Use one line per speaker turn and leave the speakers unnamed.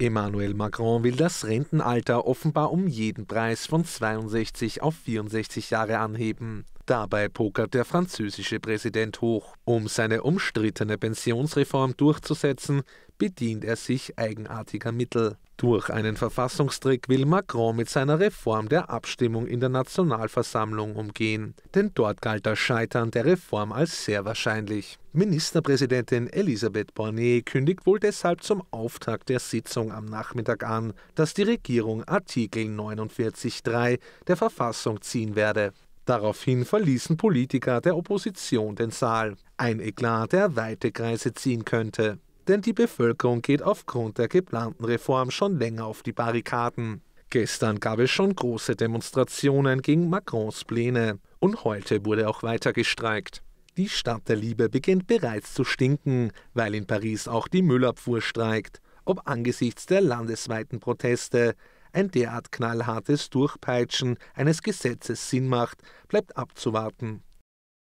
Emmanuel Macron will das Rentenalter offenbar um jeden Preis von 62 auf 64 Jahre anheben. Dabei pokert der französische Präsident hoch. Um seine umstrittene Pensionsreform durchzusetzen, bedient er sich eigenartiger Mittel. Durch einen Verfassungstrick will Macron mit seiner Reform der Abstimmung in der Nationalversammlung umgehen, denn dort galt das Scheitern der Reform als sehr wahrscheinlich. Ministerpräsidentin Elisabeth Bornet kündigt wohl deshalb zum Auftakt der Sitzung am Nachmittag an, dass die Regierung Artikel 49.3 der Verfassung ziehen werde. Daraufhin verließen Politiker der Opposition den Saal. Ein Eklat, der weite Kreise ziehen könnte. Denn die Bevölkerung geht aufgrund der geplanten Reform schon länger auf die Barrikaden. Gestern gab es schon große Demonstrationen gegen Macrons Pläne und heute wurde auch weiter gestreikt. Die Stadt der Liebe beginnt bereits zu stinken, weil in Paris auch die Müllabfuhr streikt. Ob angesichts der landesweiten Proteste, ein derart knallhartes Durchpeitschen eines Gesetzes Sinn macht, bleibt abzuwarten.